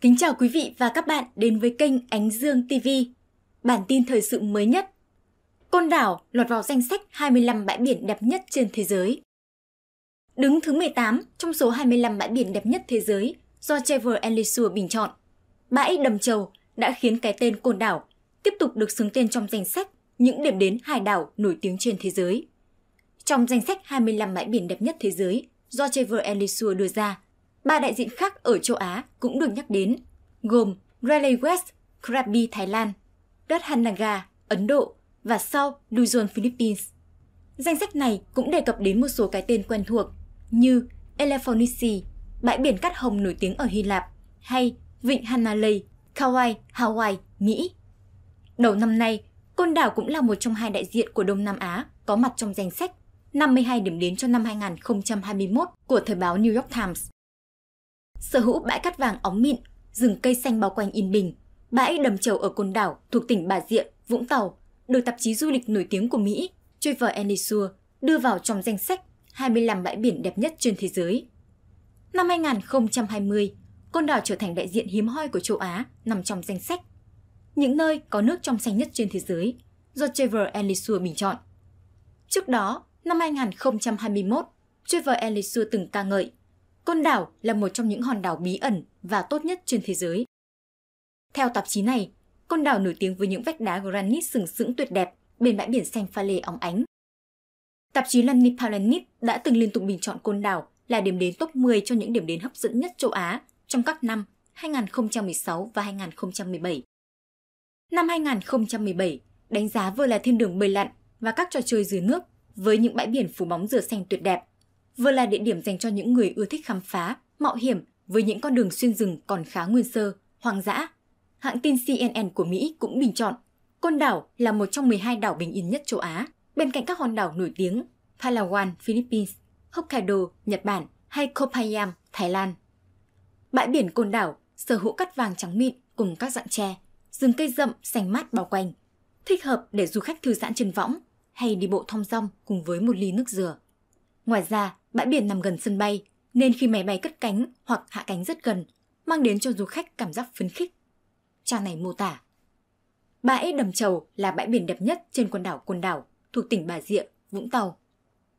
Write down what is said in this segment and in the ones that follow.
Kính chào quý vị và các bạn đến với kênh Ánh Dương TV, bản tin thời sự mới nhất. Côn đảo lọt vào danh sách 25 bãi biển đẹp nhất trên thế giới. Đứng thứ 18 trong số 25 bãi biển đẹp nhất thế giới do Trevor Leisure bình chọn. Bãi Đầm Trầu đã khiến cái tên Côn đảo tiếp tục được xứng tên trong danh sách những điểm đến hải đảo nổi tiếng trên thế giới. Trong danh sách 25 bãi biển đẹp nhất thế giới do Trevor Leisure đưa ra, Ba đại diện khác ở châu Á cũng được nhắc đến, gồm Raleigh West, Krabi Thái Lan, Đất Hanaga, Ấn Độ và sau Luzon Philippines. Danh sách này cũng đề cập đến một số cái tên quen thuộc như Elephonisi, bãi biển cát hồng nổi tiếng ở Hy Lạp, hay vịnh Hanalei, Kauai, Hawaii, Mỹ. Đầu năm nay, Côn Đảo cũng là một trong hai đại diện của Đông Nam Á có mặt trong danh sách 52 điểm đến cho năm 2021 của thời báo New York Times sở hữu bãi cát vàng óng mịn, rừng cây xanh bao quanh yên bình, bãi đầm trầu ở Côn Đảo thuộc tỉnh Bà Rịa, Vũng Tàu, được tạp chí du lịch nổi tiếng của Mỹ Travel and đưa vào trong danh sách 25 bãi biển đẹp nhất trên thế giới. Năm 2020, Côn Đảo trở thành đại diện hiếm hoi của châu Á nằm trong danh sách những nơi có nước trong xanh nhất trên thế giới do Travel and bình chọn. Trước đó, năm 2021, Travel and từng ca ngợi Côn đảo là một trong những hòn đảo bí ẩn và tốt nhất trên thế giới. Theo tạp chí này, Côn đảo nổi tiếng với những vách đá granite sừng sững tuyệt đẹp bên bãi biển xanh pha lê óng ánh. Tạp chí Lonely Planet đã từng liên tục bình chọn Côn đảo là điểm đến top 10 cho những điểm đến hấp dẫn nhất châu Á trong các năm 2016 và 2017. Năm 2017 đánh giá vừa là thiên đường bơi lặn và các trò chơi dưới nước với những bãi biển phủ bóng rửa xanh tuyệt đẹp, vừa là địa điểm dành cho những người ưa thích khám phá, mạo hiểm với những con đường xuyên rừng còn khá nguyên sơ, hoang dã. Hãng tin CNN của Mỹ cũng bình chọn Côn đảo là một trong 12 đảo bình yên nhất châu Á, bên cạnh các hòn đảo nổi tiếng Palawan, Philippines, Hokkaido, Nhật Bản hay Koh Phayam, Thái Lan. Bãi biển Côn đảo sở hữu cát vàng trắng mịn cùng các dạng tre, rừng cây rậm xanh mát bao quanh, thích hợp để du khách thư giãn chân võng hay đi bộ thong dong cùng với một ly nước dừa. Ngoài ra, Bãi biển nằm gần sân bay, nên khi máy bay cất cánh hoặc hạ cánh rất gần, mang đến cho du khách cảm giác phấn khích. Trang này mô tả. Bãi Đầm Chầu là bãi biển đẹp nhất trên quần đảo Côn Đảo, thuộc tỉnh Bà Rịa, Vũng Tàu.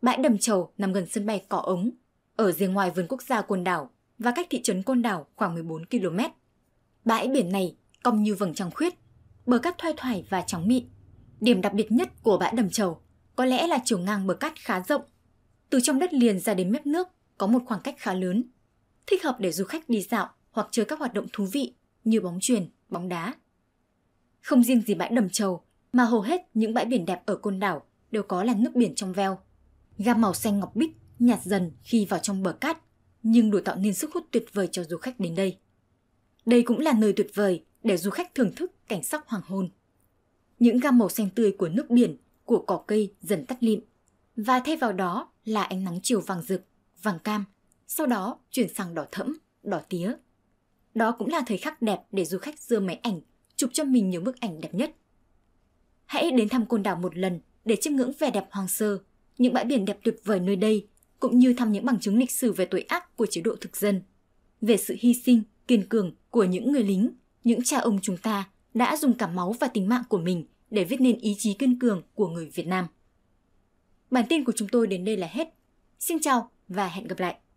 Bãi Đầm Chầu nằm gần sân bay Cỏ Ống, ở riêng ngoài vườn quốc gia Côn Đảo và cách thị trấn Côn Đảo khoảng 14 km. Bãi biển này cong như vầng trăng khuyết, bờ cát thoai thoải và trắng mịn. Điểm đặc biệt nhất của bãi Đầm Chầu có lẽ là chiều ngang bờ cát khá rộng từ trong đất liền ra đến mép nước có một khoảng cách khá lớn, thích hợp để du khách đi dạo hoặc chơi các hoạt động thú vị như bóng chuyền, bóng đá. Không riêng gì bãi đầm trầu mà hầu hết những bãi biển đẹp ở côn đảo đều có là nước biển trong veo. Gam màu xanh ngọc bích nhạt dần khi vào trong bờ cát, nhưng đủ tạo nên sức hút tuyệt vời cho du khách đến đây. Đây cũng là nơi tuyệt vời để du khách thưởng thức cảnh sắc hoàng hôn. Những gam màu xanh tươi của nước biển, của cỏ cây dần tắt lịm và thay vào đó là ánh nắng chiều vàng rực, vàng cam, sau đó chuyển sang đỏ thẫm, đỏ tía. Đó cũng là thời khắc đẹp để du khách dưa máy ảnh, chụp cho mình những bức ảnh đẹp nhất. Hãy đến thăm côn đảo một lần để chiêm ngưỡng vẻ đẹp hoang sơ, những bãi biển đẹp tuyệt vời nơi đây, cũng như thăm những bằng chứng lịch sử về tội ác của chế độ thực dân, về sự hy sinh, kiên cường của những người lính, những cha ông chúng ta đã dùng cả máu và tính mạng của mình để viết nên ý chí kiên cường của người Việt Nam. Bản tin của chúng tôi đến đây là hết. Xin chào và hẹn gặp lại!